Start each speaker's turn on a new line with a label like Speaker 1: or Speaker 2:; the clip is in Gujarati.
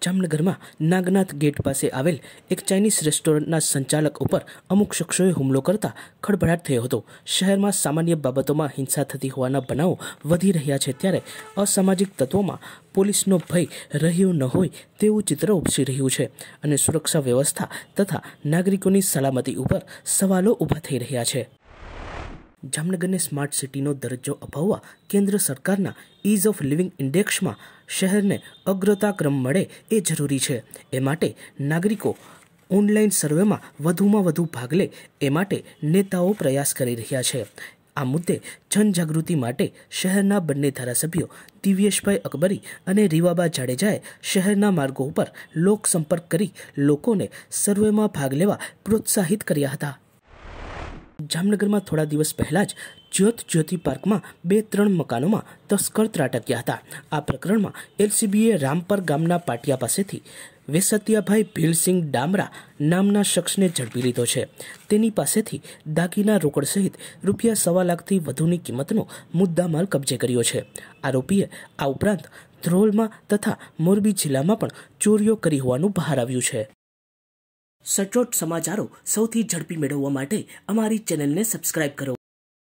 Speaker 1: જામનગરમાં નાગનાથ ગેટ પાસે આવેલ એક ચાઇનીઝ રેસ્ટોરન્ટના સંચાલક ઉપર અમુક શખ્સોએ હુમલો કરતા ખળભળાટ થયો હતો શહેરમાં સામાન્ય બાબતોમાં હિંસા થતી હોવાના બનાવો વધી રહ્યા છે ત્યારે અસામાજિક તત્વોમાં પોલીસનો ભય રહ્યો ન હોય તેવું ચિત્ર ઉપસી રહ્યું છે અને સુરક્ષા વ્યવસ્થા તથા નાગરિકોની સલામતી ઉપર સવાલો ઊભા થઈ રહ્યા છે જામનગરને સ્માર્ટ સિટીનો દરજ્જો અપાવવા કેન્દ્ર સરકારના ઇઝ ઓફ લિવિંગ ઇન્ડેક્સમાં શહેરને અગ્રતાક્રમ મળે એ જરૂરી છે એ માટે નાગરિકો ઓનલાઈન સર્વેમાં વધુમાં વધુ ભાગ લે એ માટે નેતાઓ પ્રયાસ કરી રહ્યા છે આ મુદ્દે જનજાગૃતિ માટે શહેરના બંને ધારાસભ્યો દિવ્યેશભાઈ અકબરી અને રીવાબા જાડેજાએ શહેરના માર્ગો ઉપર લોકસંપર્ક કરી લોકોને સર્વેમાં ભાગ લેવા પ્રોત્સાહિત કર્યા હતા જામનગરમાં થોડા દિવસ પહેલાં જ જ્યોત જ્યોતિ પાર્કમાં બે ત્રણ મકાનોમાં તસ્કર ત્રાટક્યા હતા આ પ્રકરણમાં એલસીબીએ રામપર ગામના પાટિયા પાસેથી વેસતિયાભાઈ ભીલસિંગ ડામરા નામના શખ્સને ઝડપી લીધો છે તેની પાસેથી દાગીના રોકડ સહિત રૂપિયા સવા લાખથી વધુની કિંમતનો મુદ્દામાલ કબજે કર્યો છે આરોપીએ આ ઉપરાંત ધ્રોલમાં તથા મોરબી જિલ્લામાં પણ ચોરીઓ કરી હોવાનું બહાર આવ્યું છે સચોટ સમાચારો સૌથી ઝડપી મેળવવા માટે અમારી ચેનલને સબસ્ક્રાઇબ કરો